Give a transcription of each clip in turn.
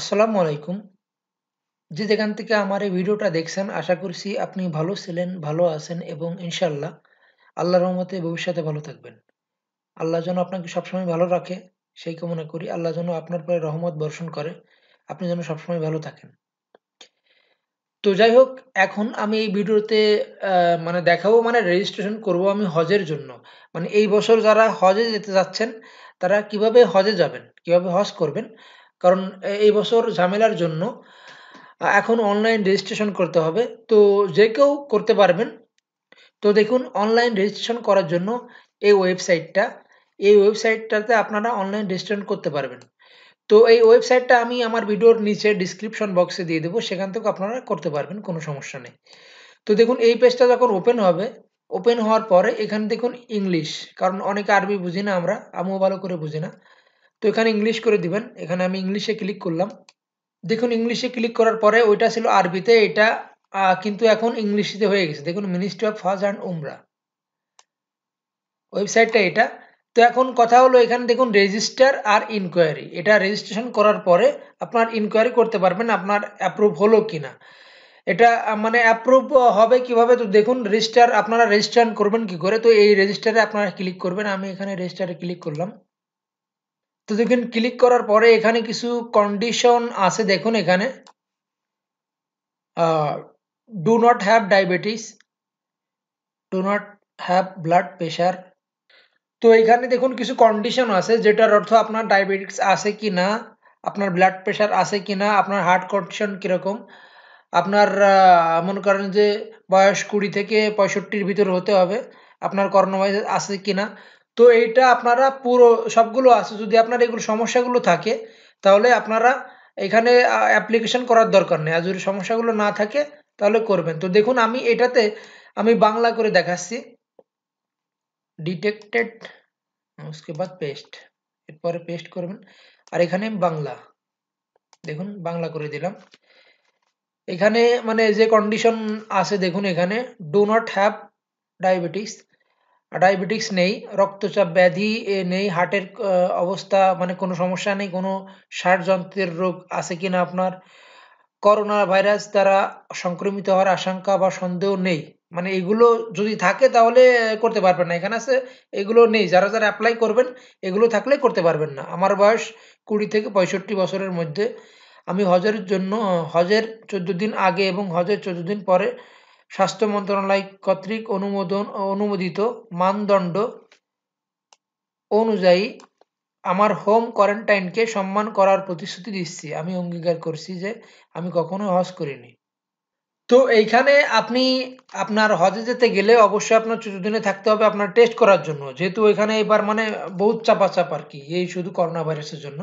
আসসালামু আলাইকুম যে যেখান থেকে আমার এই ভিডিওটা দেখছেন আশা করছি আপনি ভালো ছিলেন ভালো আছেন এবং ইনশাল্লাহ আল্লাহ রহমতে ভবিষ্যতে ভালো থাকবেন আল্লাহ যেন আপনাকে সবসময় ভালো রাখে সেই কামনা করি আল্লাহ যেন আপনার পরে রহমত বর্ষণ করে আপনি যেন সবসময় ভালো থাকেন তো যাই হোক এখন আমি এই ভিডিওতে মানে দেখাবো মানে রেজিস্ট্রেশন করব আমি হজের জন্য মানে এই বছর যারা হজে যেতে যাচ্ছেন তারা কিভাবে হজে যাবেন কিভাবে হজ করবেন কারণ এই বছর ঝামেলার জন্য এখন অনলাইন রেজিস্ট্রেশন করতে হবে তো যে কেউ করতে পারবেন তো দেখুন অনলাইন রেজিস্ট্রেশন করার জন্য এই ওয়েবসাইটটা এই ওয়েবসাইটটাতে আপনারা অনলাইন রেজিস্ট্রেশন করতে পারবেন তো এই ওয়েবসাইটটা আমি আমার ভিডিওর নিচে ডিসক্রিপশন বক্সে দিয়ে দেবো সেখান থেকে আপনারা করতে পারবেন কোনো সমস্যা নেই তো দেখুন এই পেজটা যখন ওপেন হবে ওপেন হওয়ার পরে এখানে দেখুন ইংলিশ কারণ অনেকে আরবি বুঝি না আমরা আমিও ভালো করে বুঝি না তো এখানে ইংলিশ করে দিবেন এখানে আমি ইংলিশে ক্লিক করলাম দেখুন ইংলিশে ক্লিক করার পরে ওইটা ছিল আরবিতে এটা কিন্তু এখন ইংলিশে হয়ে গেছে দেখুন মিনিস্ট্রি অফ ফাজ অ্যান্ড উমরা ওয়েবসাইটটা এটা তো এখন কথা হলো এখানে দেখুন রেজিস্টার আর ইনকোয়ারি এটা রেজিস্ট্রেশন করার পরে আপনার ইনকোয়ারি করতে পারবেন আপনার অ্যাপ্রুভ হলো কি না এটা মানে অ্যাপ্রুভ হবে কিভাবে তো দেখুন রেজিস্টার আপনারা রেজিস্ট্রেশন করবেন কি করে তো এই রেজিস্টারে আপনারা ক্লিক করবেন আমি এখানে রেজিস্টারে ক্লিক করলাম তো দেখুন ক্লিক করার পরে এখানে কিছু কন্ডিশন আছে দেখুন এখানে do not have diabetes do not have blood pressure তো এখানে দেখুন কিছু কন্ডিশন আছে যেটার অর্থ আপনার ডায়াবেটিস আছে কি না আপনার ব্লাড প্রেশার আছে কি না আপনার হার্ট কন্ডিশন কীরকম আপনার মনে করেন যে বয়স কুড়ি থেকে পঁয়ষট্টির ভিতর হতে হবে আপনার করোনা ভাইরাস আছে কি না তো এইটা আপনারা পুরো সবগুলো আছে যদি আপনার এগুলো সমস্যাগুলো থাকে তাহলে আপনারা এখানে অ্যাপ্লিকেশন করার দরকার নেই আর যদি সমস্যাগুলো না থাকে তাহলে করবেন তো দেখুন আমি এটাতে আমি বাংলা করে দেখাচ্ছি ডিটেক্টেড উসকে বাদ পেস্ট এরপরে পেস্ট করবেন আর এখানে বাংলা দেখুন বাংলা করে দিলাম এখানে মানে যে কন্ডিশন আছে দেখুন এখানে do not have diabetes diabetes নেই রক্তচাপ ব্যাধি এ নেই হার্টের অবস্থা মানে কোনো সমস্যা নেই কোনো ষাড়যন্ত্রের রোগ আছে কিনা আপনার করোনা ভাইরাস দ্বারা সংক্রমিত হওয়ার আশঙ্কা বা সন্দেহ নেই মানে এগুলো যদি থাকে তাহলে করতে পারবেন না এখানে আছে এগুলো নেই যারা যারা অ্যাপ্লাই করবেন এগুলো থাকলে করতে পারবেন না আমার বয়স কুড়ি থেকে পঁয়ষট্টি বছরের মধ্যে আমি হজের জন্য হজের চোদ্দ দিন আগে এবং হজের চোদ্দ দিন পরে স্বাস্থ্য মন্ত্রণালয় কর্তৃক অনুমোদন অনুমোদিত মানদণ্ড অনুযায়ী আমার হোম কোয়ারেন্টাইনকে সম্মান করার প্রতিশ্রুতি দিচ্ছি আমি অঙ্গীকার করছি যে আমি কখনো হজ করিনি তো এইখানে আপনি আপনার হজে যেতে গেলে অবশ্যই আপনার চোদ্দ দিনে থাকতে হবে আপনার টেস্ট করার জন্য যেহেতু এখানে এবার মানে বহুত চাপ আর কি এই শুধু করোনা ভাইরাসের জন্য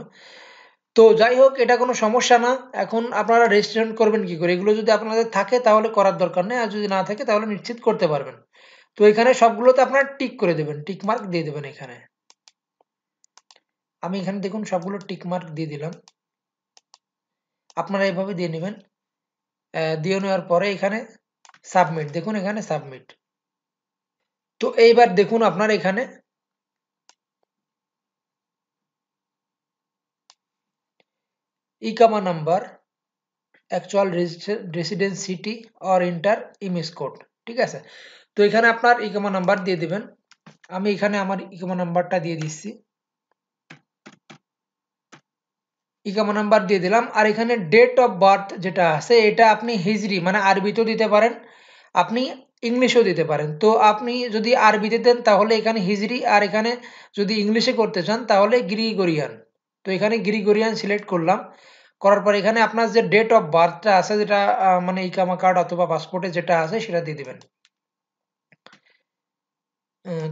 তো যাই হোক এটা কোনো সমস্যা না এখন আপনারা রেজিস্ট্রেশন করবেন কি করে এগুলো যদি আপনাদের থাকে তাহলে করার দরকার নেই আর যদি না থাকে তাহলে নিশ্চিত করতে পারবেন তো এখানে সবগুলোতে আপনারা টিক করে দেবেন টিক মার্ক দিয়ে দেবেন এখানে আমি এখানে দেখুন সবগুলো টিক মার্ক দিয়ে দিলাম আপনারা এভাবে দিয়ে নেবেন দিয়ে নেওয়ার পরে এখানে সাবমিট দেখুন এখানে সাবমিট তো এইবার দেখুন আপনার এখানে Ikama number actual resident city or enter image code ঠিক আছে তো এখানে আপনার ইকামা e নাম্বার দিয়ে দেবেন আমি এখানে আমার ইকামা e নাম্বারটা দিয়ে দিচ্ছি ইকামা e নাম্বার দিয়ে দিলাম আর এখানে ডেট অফ বার্থ যেটা আছে এটা আপনি হিজড়ি মানে আরবিতেও দিতে পারেন আপনি ইংলিশেও দিতে পারেন তো আপনি যদি আরবিতে দেন তাহলে এখানে হিজড়ি আর এখানে যদি ইংলিশে করতে চান তাহলে গ্রিগোরিয়ান তো এখানে গ্রিগোরিয়ান সিলেক্ট করলাম করার পর এখানে আপনার যে ডেট অফ বার্থটা আছে যেটা মানে ইকামা কার্ড অথবা পাসপোর্টে যেটা আছে সেটা দিয়ে দিবেন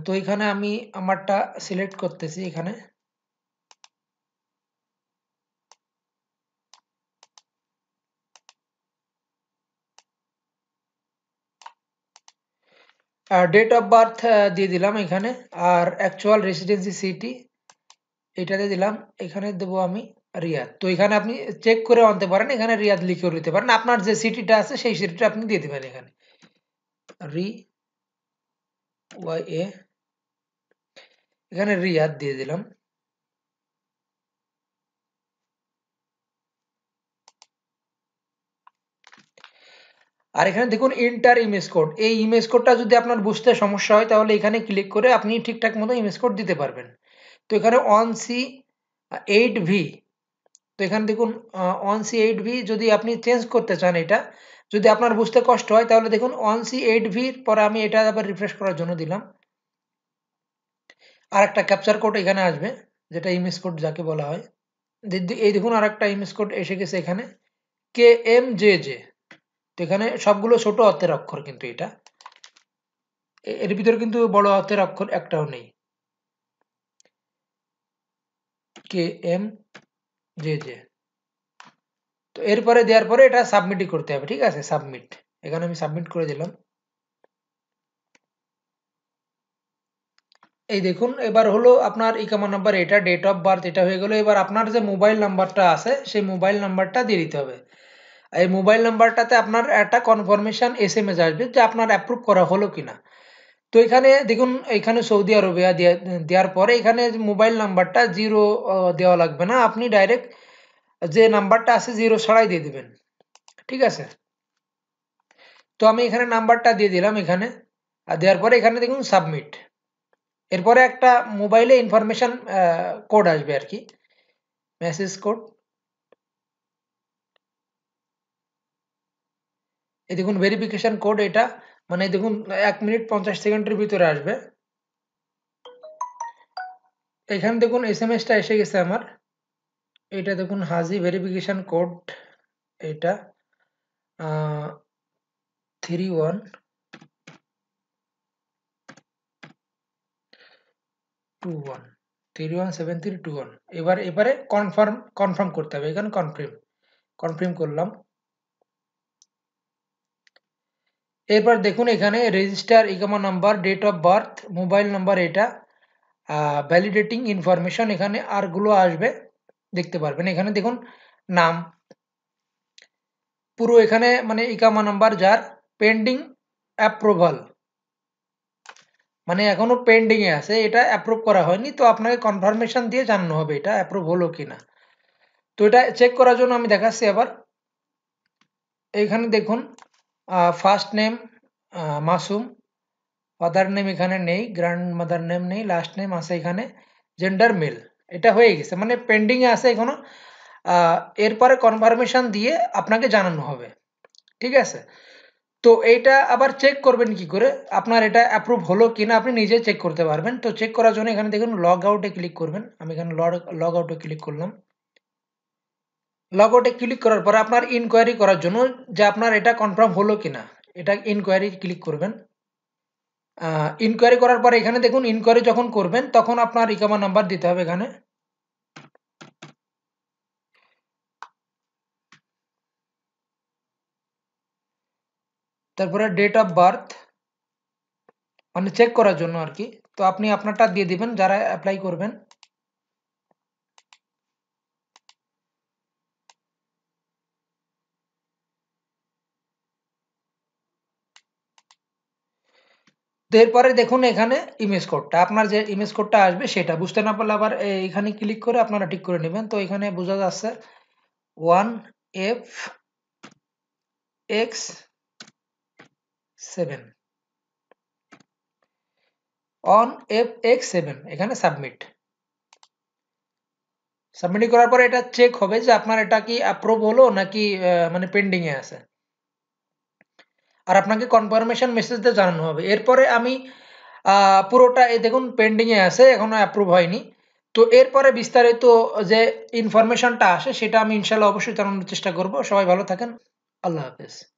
তো এখানে আমি আমারটা সিলেক্ট করতেছি এখানে ডেট অফ বার্থ দিয়ে দিলাম এখানে আর অ্যাকচুয়াল রেসিডেন্সি সিটি এটাতে দিলাম এখানে দেবো আমি রিয়াদ তো এখানে আপনি চেক করে আনতে পারেন এখানে রিয়াদ লিখেও নিতে পারেন আপনার যে সিটিটা আছে সেই সিটিটা আপনি দিয়ে দেবেন এখানে রি ওয়াই এ এখানে রিয়াদ দিয়ে দিলাম আর এখানে দেখুন ইন্টার ইমেজ কোড এই ইমেজ কোডটা যদি আপনার বুঝতে সমস্যা হয় তাহলে এখানে ক্লিক করে আপনি ঠিকঠাক মতো ইমেজ কোড দিতে পারবেন তো এখানে ওয়ান সি এইট ভি তো এখানে দেখুন ওয়ান সি এইট ভি যদি আপনি চেঞ্জ করতে চান এটা যদি আপনার বুঝতে কষ্ট হয় তাহলে দেখুন ওয়ান সি এইট ভির পরে আমি এটা আবার রিফ্রেশ করার জন্য দিলাম আর একটা ক্যাপচার কোড এখানে আসবে যেটা ইমেজ কোড যাকে বলা হয় এই দেখুন আর একটা ইমেজ কোড এসে গেছে এখানে কে এম জে জে তো এখানে সবগুলো ছোট অর্থের অক্ষর কিন্তু এটা এর ভিতরে কিন্তু বড় অর্থের অক্ষর একটাও নেই কে এম জি, জি। তো এরপরে দেওয়ার পরে এটা সাবমিটই করতে হবে। ঠিক আছে? সাবমিট। এখানে আমি সাবমিট করে দিলাম। এই দেখুন এবার হলো আপনার ইকামা নাম্বার এটা, ডেট অফ বার্থ এটা হয়ে গেল। এবার আপনার যে মোবাইল নাম্বারটা আছে সেই মোবাইল নাম্বারটা দিয়ে দিতে হবে। এই মোবাইল নাম্বারটাতে আপনার একটা কনফার্মেশন এস আসবে যে আপনার অ্যাপ্রুভ করা হলো কিনা। তো এখানে দেখুন এখানে সৌদি আরবে দেওয়ার পরে এখানে মোবাইল নাম্বারটা জিরো দেওয়া লাগবে না আপনি ডাইরেক্ট যে নাম্বারটা আছে জিরো ছাড়াই দিয়ে দেবেন ঠিক আছে তো আমি এখানে নাম্বারটা দিয়ে দিলাম এখানে আর দেওয়ার পরে এখানে দেখুন সাবমিট এরপরে একটা মোবাইলে ইনফরমেশান কোড আসবে আর কি মেসেজ কোড এ দেখুন ভেরিফিকেশান কোড এটা মানে দেখুন এক মিনিট পঞ্চাশ সেকেন্ডের ভিতরে আসবে এখানে দেখুন এস এম এসটা এসে গেছে আমার এটা দেখুন হাজি ভেরিফিকেশান কোড এটা three one two one three one seven three two one এবার এবারে কনফার্ম কনফার্ম করতে হবে এখানে কনফার্ম কনফার্ম করলাম এরপর দেখুন এখানে রেজিস্টার ইকামা number date of birth mobile number এটা ভ্যালিডেটিং ইনফরমেশন এখানে আরগুলো আসবে দেখতে পারবেন এখানে দেখুন নাম পুরো এখানে মানে ইকামা নাম্বার যার পেন্ডিং অ্যাপ্রুভাল মানে এখনও পেন্ডিংয়ে আছে এটা অ্যাপ্রুভ করা হয়নি তো আপনাকে কনফার্মেশন দিয়ে জানানো হবে এটা অ্যাপ্রুভ হলো কি না তো এটা চেক করার জন্য আমি দেখাচ্ছি আবার এখানে দেখুন first name Masum father name এখানে নেই গ্র্যান্ড মাদার নেম নেই লাস্ট নেম আছে এখানে জেন্ডার মেল এটা হয়ে গেছে মানে পেন্ডিংয়ে আছে এখনো এরপরে কনফার্মেশন দিয়ে আপনাকে জানানো হবে ঠিক আছে তো এইটা আবার চেক করবেন কি করে আপনার এটা অ্যাপ্রুভ হলো না আপনি নিজে চেক করতে পারবেন তো চেক করার জন্য এখানে দেখুন লগ আউটে ক্লিক করবেন আমি এখানে লগ আউটে ক্লিক করলাম লগটে ক্লিক করার পরে আপনার ইনকোয়ারি করার জন্য যে আপনার এটা কনফার্ম হলো কিনা এটা ইনকোয়ারি ক্লিক করবেন ইনকোয়ারি করার পরে এখানে দেখুন ইনকোয়ারি যখন করবেন তখন আপনার ইকামা নাম্বার দিতে হবে এখানে তারপরে ডেট অফ বার্থ মানে চেক করার জন্য আর কি তো আপনি আপনারটা দিয়ে দিবেন যারা অ্যাপ্লাই করবেন তো এরপরে দেখুন এখানে ইমেজ কোডটা আপনার যে ইমেজ কোডটা আসবে সেটা বুঝতে না পারলে আবার এখানে ক্লিক করে আপনারা ঠিক করে নেবেন তো এখানে বোঝা যাচ্ছে one F X seven on F X seven এখানে সাবমিট সাবমিট করার পরে এটা চেক হবে যে আপনার এটা কি অ্যাপ্রুভ হলো নাকি মানে পেন্ডিংয়ে আছে আর আপনাকে কনফার্মেশন মেসেজ দিয়ে জানানো হবে এরপরে আমি পুরোটা এই দেখুন পেন্ডিংয়ে আছে এখনও অ্যাপ্রুভ হয়নি তো এরপরে বিস্তারিত যে ইনফরমেশনটা আসে সেটা আমি ইনশাল্লাহ অবশ্যই জানানোর চেষ্টা করব সবাই ভালো থাকেন আল্লাহ হাফেজ